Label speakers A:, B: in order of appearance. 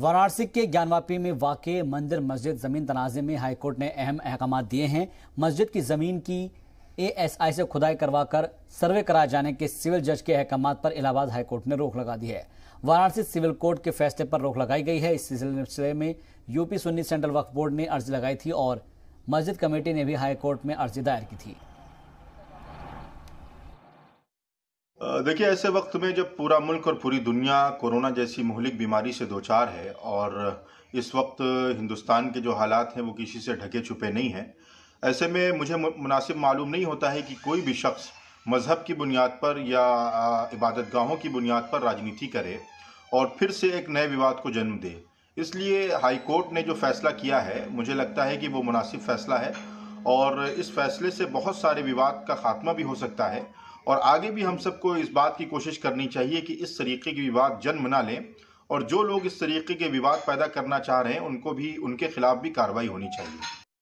A: वाराणसी के ज्ञानवापी में वाक़ मंदिर मस्जिद ज़मीन तनाज़े में हाईकोर्ट ने अहम अहकाम दिए हैं मस्जिद की ज़मीन की एएसआई से खुदाई करवाकर सर्वे कराए जाने के सिविल जज के अहकाम पर इलाहाबाद हाईकोर्ट ने रोक लगा दी है वाराणसी सिविल कोर्ट के फैसले पर रोक लगाई गई है इस सिलसिले में UP Sunni central Waqf board ने अर्जी लगाई थी और मस्जिद कमेटी ने भी हाईकोर्ट में अर्जी दायर की थी
B: देखिए ऐसे वक्त में जब पूरा मुल्क और पूरी दुनिया कोरोना जैसी मोहलिक बीमारी से दो चार है और इस वक्त हिंदुस्तान के जो हालात हैं वो किसी से ढके छुपे नहीं हैं ऐसे में मुझे मुनासिब मालूम नहीं होता है कि कोई भी शख्स मज़हब की बुनियाद पर या इबादत गाहों की बुनियाद पर राजनीति करे और फिर से एक नए विवाद को जन्म दे इसलिए हाई कोर्ट ने जो फ़ैसला किया है मुझे लगता है कि वो मुनासिब फ़ैसला है और इस फैसले से बहुत सारे विवाद का खात्मा भी हो सकता है और आगे भी हम सबको इस बात की कोशिश करनी चाहिए कि इस तरीके के विवाद जन्म ना लें और जो लोग इस तरीके के विवाद पैदा करना चाह रहे हैं उनको भी उनके खिलाफ भी कार्रवाई होनी चाहिए